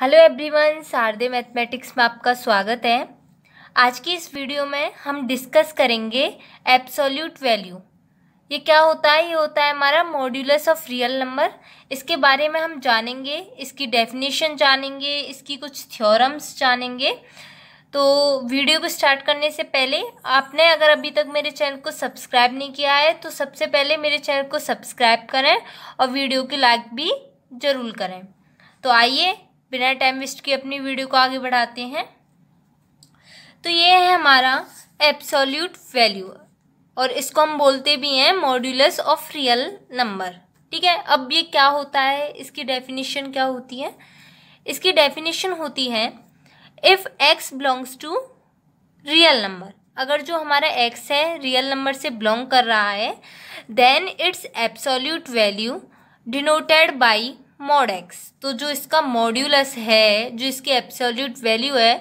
hello everyone शारदे mathematics में आपका स्वागत है आज की इस वीडियो में हम डिस्कस करेंगे एब्सोल्यूट वैल्यू ये क्या होता है ये होता है हमारा मॉड्यूलस ऑफ रियल नंबर इसके बारे में हम जानेंगे इसकी डेफिनेशन जानेंगे इसकी कुछ थ्योरम्स जानेंगे तो वीडियो को स्टार्ट करने से पहले आपने अगर अभी तक मेरे चैनल को सब्सक्राइब नहीं किया है तो सबसे पहले मेरे चैनल को सब्सक्राइब करें और वीडियो की लाइक भी ज़रूर करें तो आइए बिना टाइम वेस्ट की अपनी वीडियो को आगे बढ़ाते हैं तो ये है हमारा एब्सोल्यूट वैल्यू और इसको हम बोलते भी हैं मॉड्यूलस ऑफ रियल नंबर ठीक है अब ये क्या होता है इसकी डेफिनेशन क्या होती है इसकी डेफिनेशन होती है if x belongs to real number अगर जो हमारा एक्स है रियल नंबर से बिलोंग कर रहा है then its absolute value denoted by mod x तो जो इसका मॉड्यूलस है जो इसकी एब्सोल्यूट वैल्यू है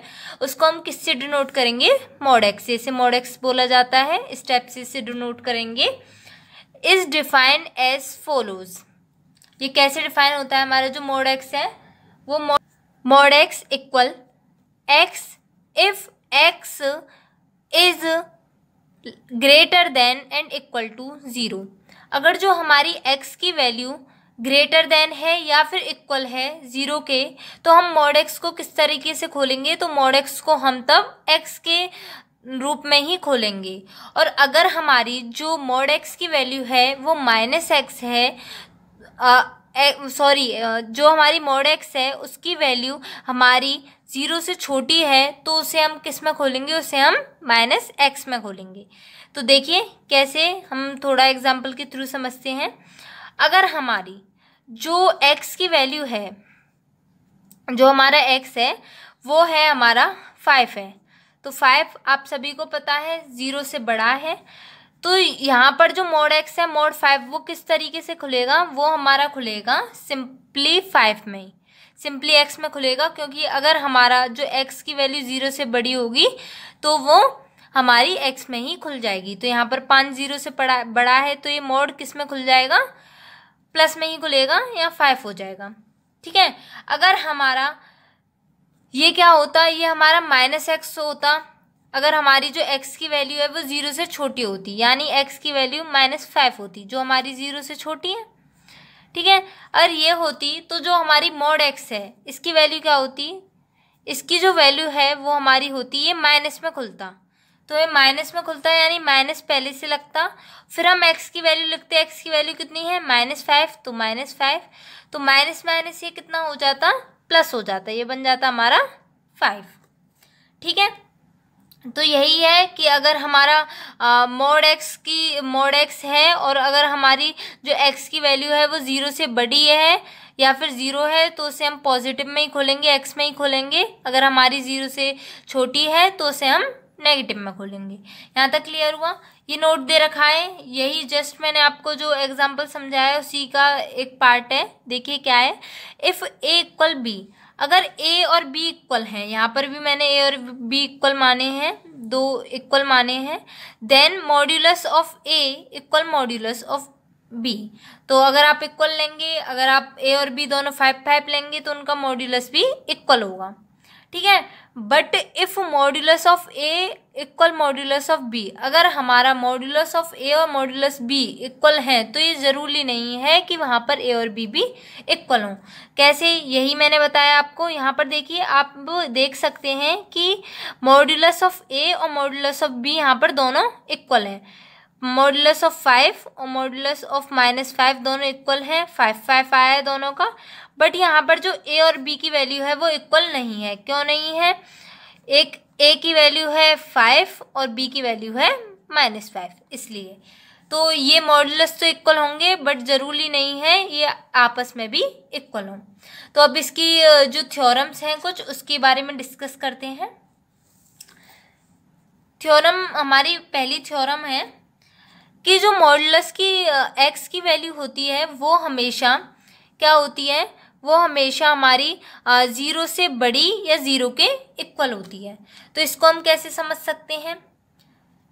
उसको हम किससे डिनोट करेंगे मोड एक्स इसे मोड एक्स बोला जाता है स्टेप से इसे डिनोट करेंगे इज डिफाइंड एज फॉलोज ये कैसे डिफाइन होता है हमारा जो मोड एक्स है वो mod x equal x if x is greater than and equal to zero अगर जो हमारी एक्स की वैल्यू ग्रेटर देन है या फिर इक्वल है ज़ीरो के तो हम मॉड एक्स को किस तरीके से खोलेंगे तो मॉड एक्स को हम तब एक्स के रूप में ही खोलेंगे और अगर हमारी जो मॉड एक्स की वैल्यू है वो माइनस एक्स है सॉरी जो हमारी मॉड एक्स है उसकी वैल्यू हमारी ज़ीरो से छोटी है तो उसे हम किस में खोलेंगे उसे हम माइनस एक्स में खोलेंगे तो देखिए कैसे हम थोड़ा एग्जाम्पल के थ्रू समझते हैं अगर हमारी जो एक्स की वैल्यू है जो हमारा एक्स है वो है हमारा फाइव है तो फाइव आप सभी को पता है ज़ीरो से बड़ा है तो यहाँ पर जो मोड एक्स है मोड फाइव वो किस तरीके से खुलेगा वो हमारा खुलेगा सिंपली फाइव में ही सिंपली एक्स में खुलेगा क्योंकि अगर हमारा जो एक्स की वैल्यू ज़ीरो से बड़ी होगी तो वो हमारी एक्स में ही खुल जाएगी तो यहाँ पर पाँच ज़ीरो से बड़ा है तो ये मोड किस में खुल जाएगा प्लस में ही खुलेगा या फाइव हो जाएगा ठीक है अगर हमारा ये क्या होता ये हमारा माइनस एक्स होता अगर हमारी जो एक्स की वैल्यू है वो ज़ीरो से छोटी होती यानी एक्स की वैल्यू माइनस फाइव होती जो हमारी ज़ीरो से छोटी है ठीक है अगर ये होती तो जो हमारी मोड एक्स है इसकी वैल्यू क्या होती इसकी जो वैल्यू है वो हमारी होती ये माइनस में खुलता तो ये माइनस में खुलता है यानी माइनस पहले से लगता फिर हम एक्स की वैल्यू लिखते हैं एक्स की वैल्यू कितनी है माइनस फाइव तो माइनस फाइव तो माइनस माइनस ये कितना हो जाता प्लस हो जाता ये बन जाता हमारा फाइव ठीक है तो यही है कि अगर हमारा मोड एक्स की मोड एक्स है और अगर हमारी जो एक्स की वैल्यू है वो ज़ीरो से बड़ी है या फिर ज़ीरो है तो उसे हम पॉजिटिव में ही खोलेंगे एक्स में ही खोलेंगे अगर हमारी ज़ीरो से छोटी है तो उसे हम नेगेटिव में खोलेंगे यहाँ तक क्लियर हुआ ये नोट दे रखा है यही जस्ट मैंने आपको जो एग्जाम्पल समझाया उसी का एक पार्ट है देखिए क्या है इफ़ ए इक्वल बी अगर ए और बी इक्वल हैं यहाँ पर भी मैंने ए और बी इक्वल माने हैं दो इक्वल माने हैं then modulus of A equal modulus of B तो अगर आप इक्वल लेंगे अगर आप ए और बी दोनों फाइव फाइव लेंगे तो उनका मॉड्यूलस भी इक्वल होगा ठीक है but if modulus of A equal modulus of B अगर हमारा मॉड्यूलस ऑफ ए और मॉड्यूलस बी इक्वल हैं तो ये ज़रूरी नहीं है कि वहाँ पर ए और बी भी इक्वल हों कैसे यही मैंने बताया आपको यहाँ पर देखिए आप देख सकते हैं कि मॉड्यूलस ऑफ ए और मॉड्यूलस ऑफ बी यहाँ पर दोनों इक्वल हैं मॉड्यूलस ऑफ फाइव और मॉड्यूलस ऑफ माइनस फाइव दोनों इक्वल हैं फाइव फाइव आया है दोनों का बट यहाँ पर जो ए और बी की वैल्यू है वो इक्वल नहीं है क्यों नहीं है एक ए की वैल्यू है फाइव और बी की वैल्यू है माइनस फाइव इसलिए तो ये मॉडल्स तो इक्वल होंगे बट ज़रूरी नहीं है ये आपस में भी इक्वल हों तो अब इसकी जो थ्योरम्स हैं कुछ उसके बारे में डिस्कस करते हैं थ्योरम हमारी पहली थ्योरम है कि जो मॉडल्स की एक्स की वैल्यू होती है वो हमेशा क्या होती है वो हमेशा हमारी ज़ीरो से बड़ी या ज़ीरो के इक्वल होती है तो इसको हम कैसे समझ सकते हैं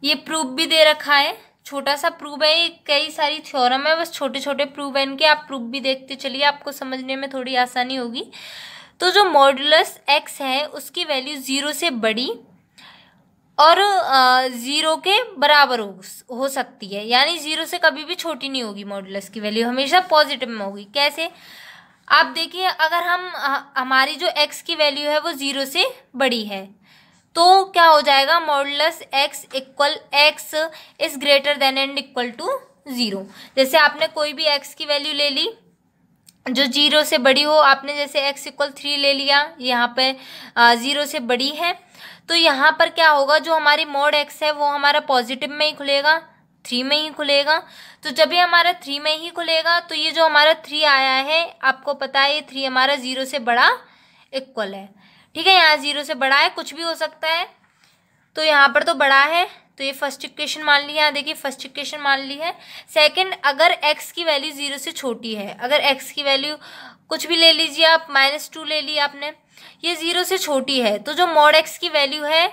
ये प्रूफ भी दे रखा है छोटा सा प्रूफ है ये कई सारी थ्योरम है बस छोटे छोटे प्रूफ है इनके आप प्रूफ भी देखते चलिए आपको समझने में थोड़ी आसानी होगी तो जो मॉडुलस एक्स है उसकी वैल्यू ज़ीरो से बड़ी और ज़ीरो के बराबर हो हो सकती है यानी ज़ीरो से कभी भी छोटी नहीं होगी मॉडुलस की वैल्यू हमेशा पॉजिटिव में होगी कैसे आप देखिए अगर हम हमारी जो एक्स की वैल्यू है वो ज़ीरो से बड़ी है तो क्या हो जाएगा modulus x equal x is greater than and equal to zero जैसे आपने कोई भी एक्स की वैल्यू ले ली जो जीरो से बड़ी हो आपने जैसे एक्स इक्वल थ्री ले लिया यहाँ पे ज़ीरो से बड़ी है तो यहाँ पर क्या होगा जो हमारी मोड एक्स है वो हमारा पॉजिटिव में ही खुलेगा थ्री में ही खुलेगा तो जब ये हमारा थ्री में ही खुलेगा तो ये जो हमारा थ्री आया है आपको पता है ये थ्री हमारा ज़ीरो से बड़ा इक्वल है ठीक है यहाँ ज़ीरो से बड़ा है कुछ भी हो सकता है तो यहाँ पर तो बड़ा है तो ये फर्स्ट इक्वेशन मान ली यहाँ देखिए फर्स्ट इक्वेशन मान ली है सेकंड अगर एक्स की वैल्यू ज़ीरो से छोटी है अगर एक्स की वैल्यू कुछ भी ले लीजिए आप माइनस टू ले ली आपने ये ज़ीरो से छोटी है तो जो मॉड एक्स की वैल्यू है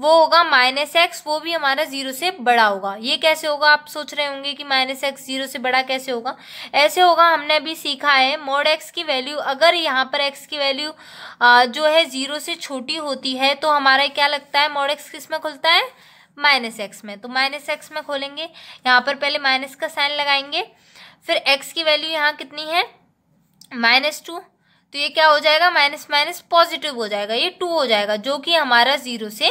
वो होगा माइनस एक्स वो भी हमारा जीरो से बड़ा होगा ये कैसे होगा आप सोच रहे होंगे कि माइनस एक्स जीरो से बड़ा कैसे होगा ऐसे होगा हमने अभी सीखा है मोड एक्स की वैल्यू अगर यहाँ पर एक्स की वैल्यू जो है जीरो से छोटी होती है तो हमारा क्या लगता है मोड एक्स किस में खुलता है माइनस एक्स में तो माइनस एक्स में खोलेंगे यहाँ पर पहले माइनस का साइन लगाएंगे फिर एक्स की वैल्यू यहाँ कितनी है माइनस टू तो ये क्या हो जाएगा माइनस माइनस पॉजिटिव हो जाएगा ये टू हो जाएगा जो कि हमारा ज़ीरो से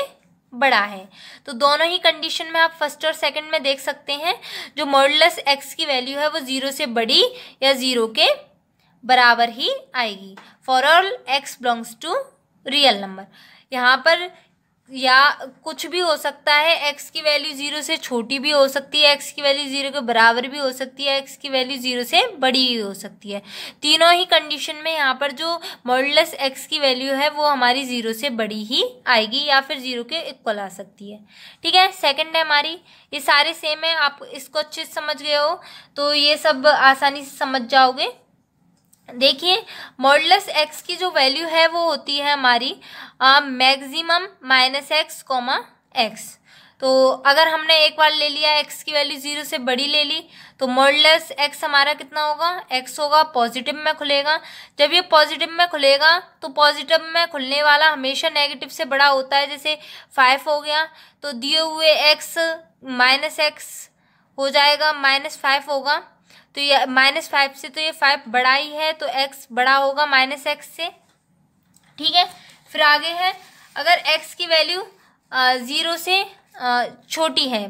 बड़ा है तो दोनों ही कंडीशन में आप फर्स्ट और सेकंड में देख सकते हैं जो मॉडलस एक्स की वैल्यू है वो ज़ीरो से बड़ी या ज़ीरो के बराबर ही आएगी for all x belongs to real number यहाँ पर या कुछ भी हो सकता है एक्स की वैल्यू ज़ीरो से छोटी भी हो सकती है एक्स की वैल्यू ज़ीरो के बराबर भी हो सकती है एक्स की वैल्यू ज़ीरो से बड़ी भी हो सकती है तीनों ही कंडीशन में यहाँ पर जो मॉडलस एक्स की वैल्यू है वो हमारी ज़ीरो से बड़ी ही आएगी या फिर ज़ीरो के इक्वल आ सकती है ठीक है सेकेंड है हमारी ये सारे सेम है आप इसको अच्छे से समझ गए हो तो ये सब आसानी से समझ जाओगे देखिए मॉडलस एक्स की जो वैल्यू है वो होती है हमारी maximum minus x comma x तो अगर हमने एक बार ले लिया एक्स की वैल्यू जीरो से बड़ी ले ली तो मॉडलस एक्स हमारा कितना होगा एक्स होगा पॉजिटिव में खुलेगा जब ये पॉजिटिव में खुलेगा तो पॉजिटिव में खुलने वाला हमेशा नेगेटिव से बड़ा होता है जैसे फाइव हो गया तो दिए हुए एक्स माइनस एक्स हो जाएगा माइनस फाइव होगा तो ये माइनस फाइव से तो ये फाइव बड़ा ही है तो एक्स बड़ा होगा माइनस एक्स से ठीक है फिर आगे है अगर एक्स की वैल्यू ज़ीरो से छोटी है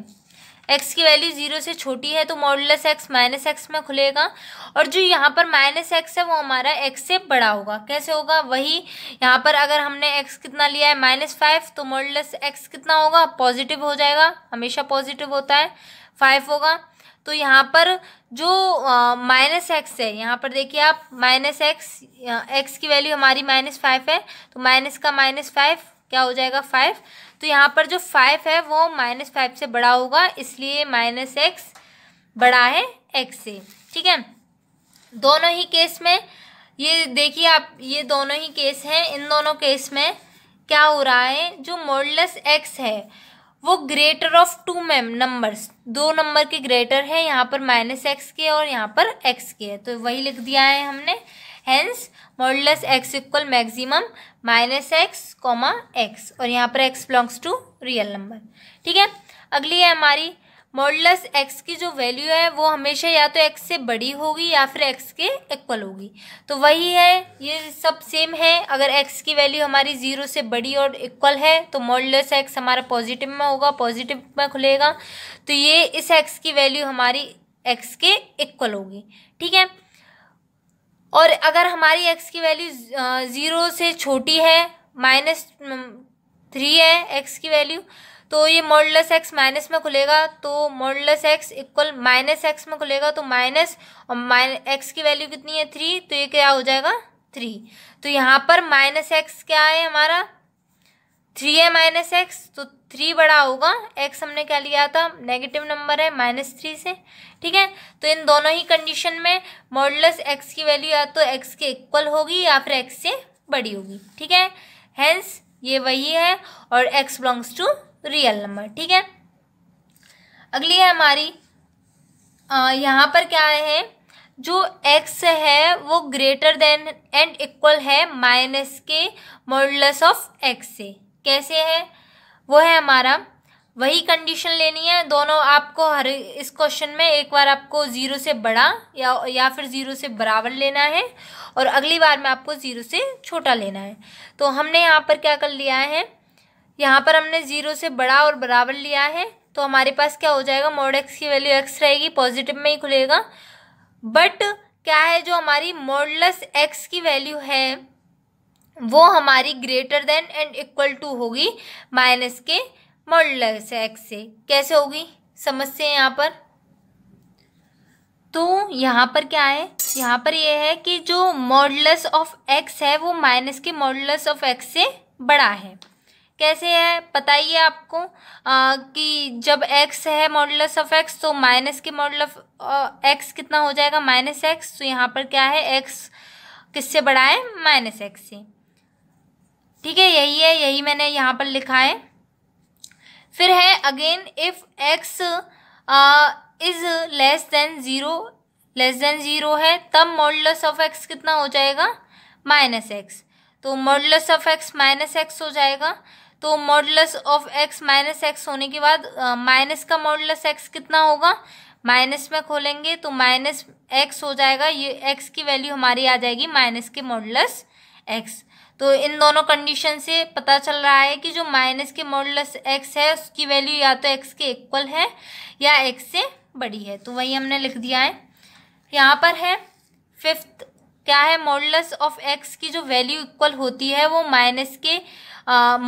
एक्स की वैल्यू ज़ीरो से छोटी है तो मॉडलस एक्स माइनस एक्स में खुलेगा और जो यहाँ पर माइनस एक्स है वो हमारा एक्स से बड़ा होगा कैसे होगा वही यहाँ पर अगर हमने एक्स कितना लिया है माइनस फाइव तो मॉडलस एक्स कितना होगा पॉजिटिव हो जाएगा हमेशा पॉजिटिव होता है फाइव होगा तो यहाँ पर जो माइनस एक्स है यहाँ पर देखिए आप माइनस एक्स एक्स की वैल्यू हमारी माइनस फाइव है तो माइनस का माइनस फाइव क्या हो जाएगा फाइव तो यहाँ पर जो फाइव है वो माइनस फाइव से बड़ा होगा इसलिए माइनस एक्स बड़ा है एक्स से ठीक है दोनों ही केस में ये देखिए आप ये दोनों ही केस हैं इन दोनों केस में क्या हो रहा है जो मोडलस एक्स है वो greater of two ma'am numbers दो नंबर के ग्रेटर है यहाँ पर माइनस एक्स के और यहाँ पर एक्स के है तो वही लिख दिया है हमने hence modulus x equal maximum minus x comma x और यहाँ पर x belongs to real number ठीक है अगली है हमारी मॉडलस एक्स की जो वैल्यू है वो हमेशा या तो एक्स से बड़ी होगी या फिर एक्स के इक्वल होगी तो वही है ये सब सेम है अगर एक्स की वैल्यू हमारी ज़ीरो से बड़ी और इक्वल है तो मॉडलस एक्स हमारा पॉजिटिव में होगा पॉजिटिव में खुलेगा तो ये इस एक्स की वैल्यू हमारी एक्स के इक्वल होगी ठीक है और अगर हमारी एक्स की वैल्यू ज़ीरो से छोटी है माइनस थ्री है एक्स की वैल्यू तो ये मॉडलस एक्स माइनस में खुलेगा तो modulus x equal minus x में खुलेगा तो माइनस और माइन एक्स की वैल्यू कितनी है थ्री तो ये क्या हो जाएगा थ्री तो यहाँ पर माइनस एक्स क्या है हमारा थ्री है माइनस एक्स तो थ्री बड़ा होगा एक्स हमने क्या लिया था नेगेटिव नंबर है माइनस थ्री से ठीक है तो इन दोनों ही कंडीशन में मॉडलस एक्स की वैल्यू या तो एक्स के इक्वल होगी या फिर एक्स से बड़ी होगी ठीक है हैंस ये वही है और x belongs to real number ठीक है अगली है हमारी यहाँ पर क्या है जो x है वो ग्रेटर देन एंड इक्वल है माइनस के मॉडलस ऑफ x से कैसे है वो है हमारा वही कंडीशन लेनी है दोनों आपको हर इस क्वेश्चन में एक बार आपको ज़ीरो से बड़ा या या फिर ज़ीरो से बराबर लेना है और अगली बार में आपको ज़ीरो से छोटा लेना है तो हमने यहाँ पर क्या कर लिया है यहाँ पर हमने ज़ीरो से बड़ा और बराबर लिया है तो हमारे पास क्या हो जाएगा मोड एक्स की वैल्यू एक्स रहेगी पॉजिटिव में ही खुलेगा बट क्या है जो हमारी मॉडलस एक्स की वैल्यू है वो हमारी greater than and equal to होगी माइनस के मोडलस एक्स से कैसे होगी समझते हैं यहाँ पर तो यहाँ पर क्या है यहाँ पर यह है कि जो मॉडलस ऑफ एक्स है वो माइनस के मॉडलस ऑफ एक्स से बड़ा है कैसे है बताइए आपको आ, कि जब x है मॉडलस ऑफ x तो माइनस के मॉडल ऑफ x कितना हो जाएगा माइनस एक्स तो यहाँ पर क्या है x किससे बड़ा है माइनस एक्स से ठीक है यही है यही मैंने यहाँ पर लिखा है फिर है again if x is less than zero less than zero है तब मॉडलस ऑफ x कितना हो जाएगा माइनस एक्स तो modulus of x minus x हो जाएगा तो modulus of x minus x होने के बाद माइनस का मॉडलस एक्स कितना होगा माइनस में खोलेंगे तो माइनस एक्स हो जाएगा ये एक्स की वैल्यू हमारी आ जाएगी माइनस के मॉडलस एक्स तो इन दोनों कंडीशन से पता चल रहा है कि जो माइनस के मॉडलस एक्स है उसकी वैल्यू या तो एक्स के इक्वल है या एक्स से बड़ी है तो वही हमने लिख दिया है यहाँ पर है फिफ्थ क्या है मॉडलस ऑफ एक्स की जो वैल्यू इक्वल होती है वो माइनस के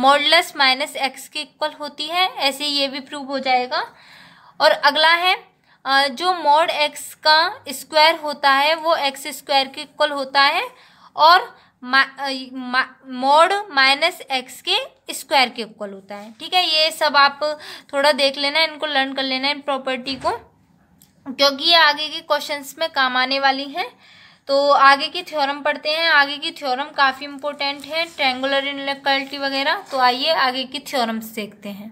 मॉडलस माइनस एक्स के इक्वल होती है ऐसे ये भी प्रूव हो जाएगा और अगला है uh, जो मॉड एक्स का स्क्वायर होता है वो एक्स स्क्वायर के इक्वल होता है और मोड माइनस एक्स के स्क्वायर के इक्वल होता है ठीक है ये सब आप थोड़ा देख लेना इनको लर्न कर लेना इन प्रॉपर्टी को क्योंकि ये आगे के क्वेश्चंस में काम आने वाली हैं तो आगे की थ्योरम पढ़ते हैं आगे की थ्योरम काफ़ी इंपॉर्टेंट है ट्रेंगुलर इनकल्टी वगैरह तो आइए आगे की थ्योरम्स देखते हैं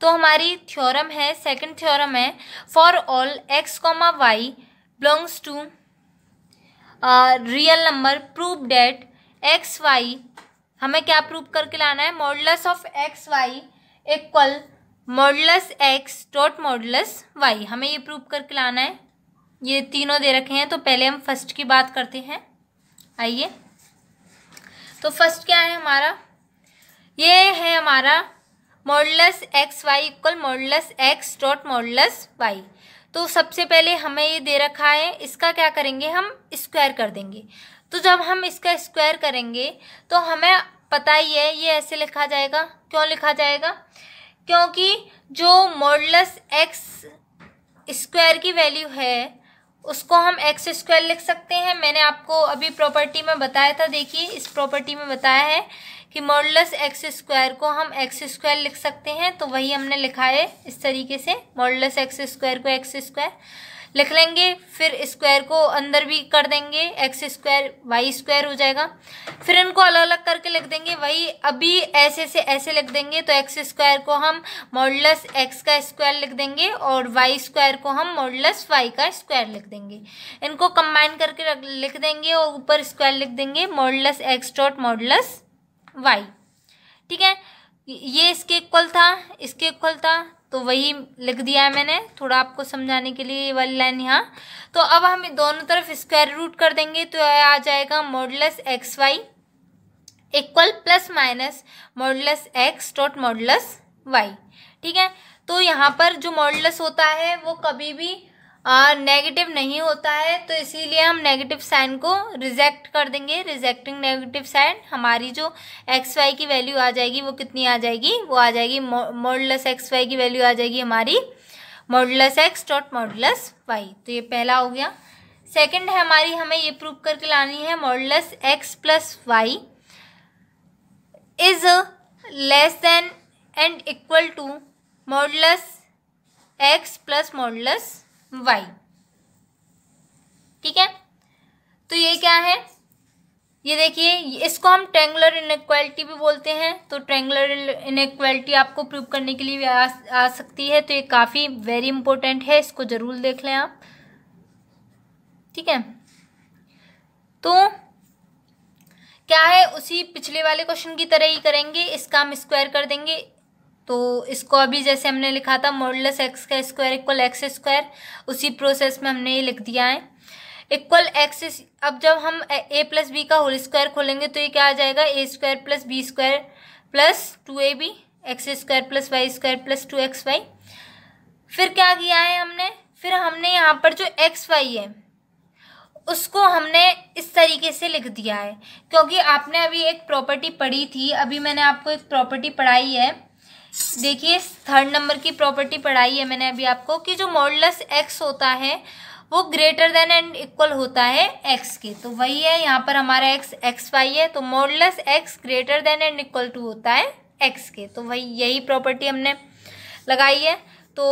तो हमारी थ्योरम है सेकंड थ्योरम है for all x comma y belongs to real number prove that x y हमें क्या प्रूव करके लाना है modulus of x y equal modulus x dot modulus y हमें ये प्रूव करके लाना है ये तीनों दे रखे हैं तो पहले हम फर्स्ट की बात करते हैं आइए तो फर्स्ट क्या है हमारा ये है हमारा modulus x y equal modulus x dot modulus y तो सबसे पहले हमें ये दे रखा है इसका क्या करेंगे हम स्क्वायर कर देंगे तो जब हम इसका स्क्वायर करेंगे तो हमें पता ही है ये ऐसे लिखा जाएगा क्यों लिखा जाएगा क्योंकि जो मॉडलस एक्स स्क्वायर की वैल्यू है उसको हम एक्स स्क्वायर लिख सकते हैं मैंने आपको अभी प्रॉपर्टी में बताया था देखिए इस प्रॉपर्टी में बताया है कि मॉडलस एक्स स्क्वायर को हम एक्स स्क्वायर लिख सकते हैं तो वही हमने लिखा है इस तरीके से मॉडलस एक्स स्क्वायर को एक्स स्क्वायर लिख लेंगे फिर स्क्वायर को अंदर भी कर देंगे एक्स स्क्वायर वाई स्क्वायर हो जाएगा फिर इनको अलग अलग करके लिख देंगे वही अभी ऐसे से ऐसे लिख देंगे तो एक्स स्क्वायर को हम मॉडलस एक्स का स्क्वायर लिख देंगे और वाई स्क्वायर को हम मॉडलस वाई का स्क्वायर लिख देंगे इनको कंबाइन करके लिख देंगे और ऊपर स्क्वायर लिख देंगे modulus x dot modulus y ठीक है ये इसके इक्वल था इसके इक्वल था तो वही लिख दिया है मैंने थोड़ा आपको समझाने के लिए ये वाली लाइन यहाँ तो अब हम दोनों तरफ स्क्वायर रूट कर देंगे तो आ जाएगा modulus x y equal plus minus modulus x dot modulus y ठीक है तो यहाँ पर जो मॉडलस होता है वो कभी भी नेगेटिव नहीं होता है तो इसीलिए हम नेगेटिव साइन को रिजेक्ट कर देंगे रिजेक्टिंग नेगेटिव साइन हमारी जो एक्स वाई की वैल्यू आ जाएगी वो कितनी आ जाएगी वो आ जाएगी मॉडलस एक्स वाई की वैल्यू आ जाएगी हमारी modulus x dot modulus y तो ये पहला हो गया सेकंड है हमारी हमें ये प्रूव करके लानी है modulus x plus y is less than and equal to modulus x plus modulus y ठीक है तो ये क्या है ये देखिए इसको हम ट्रेंगुलर इनक्वालिटी भी बोलते हैं तो ट्रेंगुलर इनक्वालिटी आपको प्रूव करने के लिए भी आ, आ सकती है तो ये काफ़ी वेरी इंपॉर्टेंट है इसको ज़रूर देख लें आप ठीक है तो क्या है उसी पिछले वाले क्वेश्चन की तरह ही करेंगे इसका हम स्क्वायर कर देंगे तो इसको अभी जैसे हमने लिखा था मॉडलस एक्स का स्क्वायर इक्वल एक्स स्क्वायर उसी प्रोसेस में हमने ये लिख दिया है इक्वल एक्स अब जब हम ए प्लस बी का होल स्क्वायर खोलेंगे तो ये क्या आ जाएगा A square plus B square plus two A B x square plus y square plus two x y फिर क्या किया है हमने फिर हमने यहाँ पर जो एक्स वाई है उसको हमने इस तरीके से लिख दिया है क्योंकि आपने अभी एक प्रॉपर्टी पढ़ी थी अभी मैंने आपको एक प्रॉपर्टी पढ़ाई है देखिए थर्ड नंबर की प्रॉपर्टी पढ़ाई है मैंने अभी आपको कि जो मॉडलस एक्स होता है वो ग्रेटर देन एंड इक्वल होता है एक्स के तो वही है यहाँ पर हमारा एक्स एक्स वाई है तो modulus x greater than and equal to होता है एक्स के तो वही यही प्रॉपर्टी हमने लगाई है तो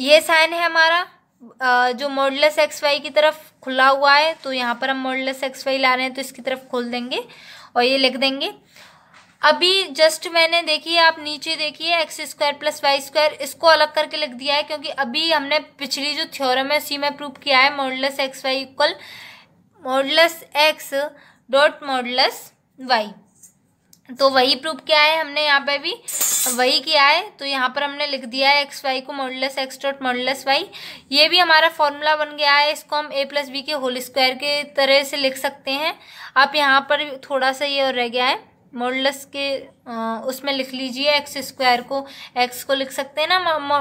ये साइन है हमारा जो मॉडलस एक्स वाई की तरफ खुला हुआ है तो यहाँ पर हम मॉडलस एक्स वाई ला रहे हैं तो इसकी तरफ खोल देंगे और ये लिख देंगे अभी जस्ट मैंने देखिए आप नीचे देखिए x square plus y square इसको अलग करके लिख दिया है क्योंकि अभी हमने पिछली जो थ्योरम है उसी में प्रूव किया है modulus x y equal modulus x dot modulus y तो वही प्रूफ क्या है हमने यहाँ पे भी वही किया है तो यहाँ पर हमने लिख दिया है एक्स वाई को modulus x dot modulus y ये भी हमारा फॉर्मूला बन गया है इसको हम ए प्लस बी के होल स्क्वायर के तरह से लिख सकते हैं आप यहाँ पर थोड़ा सा ये और रह गया है मोडलस के उसमें लिख लीजिए एक्स स्क्वायर को एक्स को लिख सकते हैं ना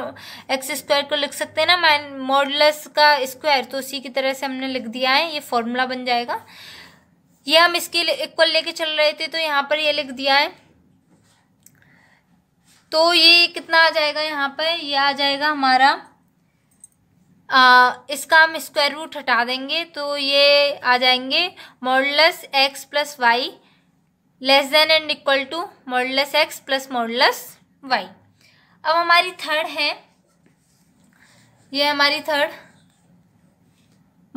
एक्स स्क्वायर को लिख सकते हैं ना माइन मोडलस का स्क्वायर तो उसी की तरह से हमने लिख दिया है ये फॉर्मूला बन जाएगा ये हम इसके इक्वल लेके चल रहे थे तो यहाँ पर ये लिख दिया है तो ये कितना आ जाएगा यहाँ पर ये आ जाएगा हमारा आ, इसका हम स्क्वायर रूट हटा देंगे तो ये आ जाएंगे modulus x plus y less than and equal to modulus x plus modulus y अब हमारी थर्ड है ये हमारी third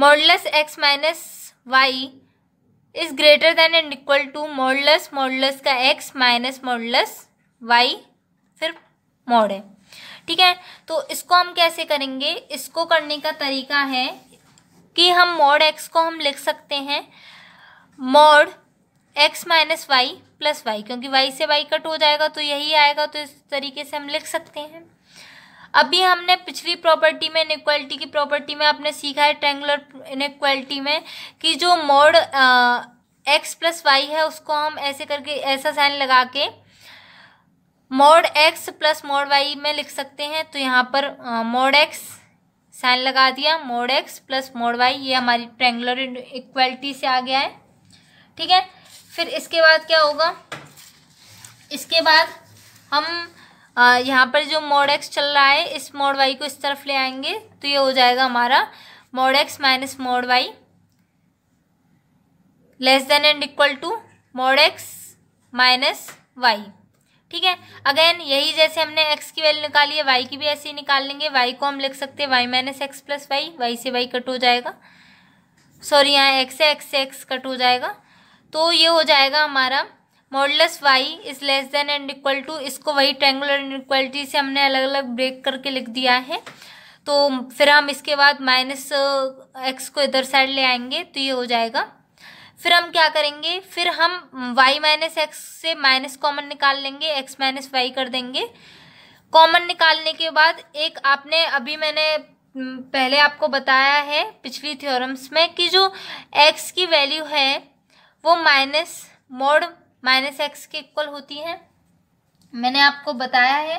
modulus x minus y is greater than and equal to modulus modulus का एक्स माइनस मॉडलस वाई फिर mod है ठीक है तो इसको हम कैसे करेंगे इसको करने का तरीका है कि हम मॉड एक्स को हम लिख सकते हैं mod x minus y plus y क्योंकि वाई से वाई कट हो जाएगा तो यही आएगा तो इस तरीके से हम लिख सकते हैं अभी हमने पिछली प्रॉपर्टी में इनक्वालिटी की प्रॉपर्टी में आपने सीखा है ट्रेंगुलर इनक्वालिटी में कि जो मोड एक्स प्लस वाई है उसको हम ऐसे करके ऐसा साइन लगा के mod x plus mod y में लिख सकते हैं तो यहाँ पर मोड एक्स साइन लगा दिया mod x plus mod y ये हमारी ट्रेंगुलर इक्वलिटी से आ गया है ठीक है फिर इसके बाद क्या होगा इसके बाद हम यहाँ पर जो मोड एक्स चल रहा है इस मोड वाई को इस तरफ ले आएंगे तो ये हो जाएगा हमारा mod x minus mod y less than and equal to mod x minus y ठीक है अगेन यही जैसे हमने x की वैल्यू निकाली है y की भी ऐसे ही निकाल लेंगे y को हम लिख सकते हैं y minus x plus y y से y कट हो जाएगा सॉरी यहाँ x से x से एक्स कट हो जाएगा तो ये हो जाएगा हमारा modulus y is less than and equal to इसको वही ट्रेंगुलर इनक्वलिटी से हमने अलग अलग ब्रेक करके लिख दिया है तो फिर हम इसके बाद माइनस एक्स uh, को इधर साइड ले आएंगे तो ये हो जाएगा फिर हम क्या करेंगे फिर हम वाई माइनस एक्स से माइनस कॉमन निकाल लेंगे एक्स माइनस वाई कर देंगे कॉमन निकालने के बाद एक आपने अभी मैंने हम्म, पहले आपको बताया है पिछली थ्योरम्स में कि जो एक्स की वैल्यू है वो माइनस मोड माइनस एक्स के इक्वल होती हैं मैंने आपको बताया है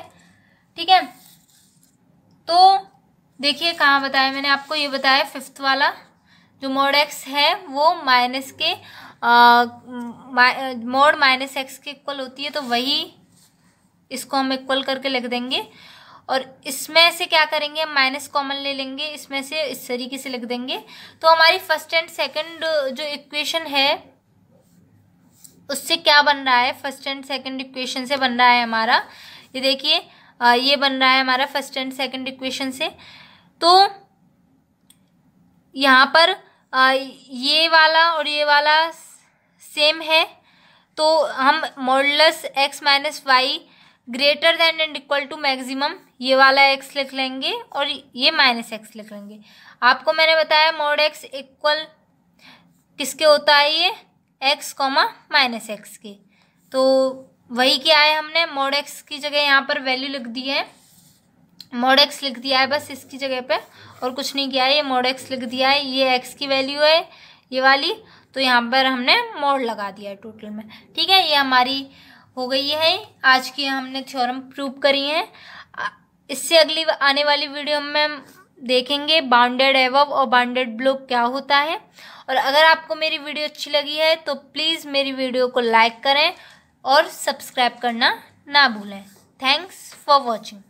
ठीक है तो देखिए कहाँ बताया मैंने आपको ये बताया फिफ्थ वाला जो मोड एक्स है वो माइनस के मोड माइनस एक्स के इक्वल होती है तो वही इसको हम इक्वल करके लिख देंगे और इसमें से क्या करेंगे हम माइनस कॉमन ले लेंगे इसमें से इस तरीके से लिख देंगे तो हमारी फर्स्ट एंड सेकंड जो इक्वेशन है उससे क्या बन रहा है फर्स्ट एंड सेकंड इक्वेशन से बन रहा है हमारा ये देखिए ये बन रहा है हमारा फर्स्ट एंड सेकंड इक्वेशन से तो यहाँ पर आ, ये वाला और ये वाला सेम है तो हम modulus x minus y greater than and equal to maximum ये वाला एक्स लिख लेंगे और ये माइनस एक्स लिख लेंगे आपको मैंने बताया मोड एक्स इक्वल किसके होता है ये एक्स कॉमा माइनस एक्स की तो वही क्या है हमने मोड एक्स की जगह यहाँ पर वैल्यू लिख दी है मोड एक्स लिख दिया है बस इसकी जगह पे और कुछ नहीं किया है ये मोड एक्स लिख दिया है ये एक्स की वैल्यू है ये वाली तो यहाँ पर हमने मोड लगा दिया है टोटल में ठीक है ये हमारी हो गई है आज की हमने थ्योरम प्रूव करी है इससे अगली आने वाली वीडियो में देखेंगे बाउंडेड एवव और बाउंडेड ब्लॉक क्या होता है और अगर आपको मेरी वीडियो अच्छी लगी है तो प्लीज़ मेरी वीडियो को लाइक करें और सब्सक्राइब करना ना भूलें थैंक्स फॉर वॉचिंग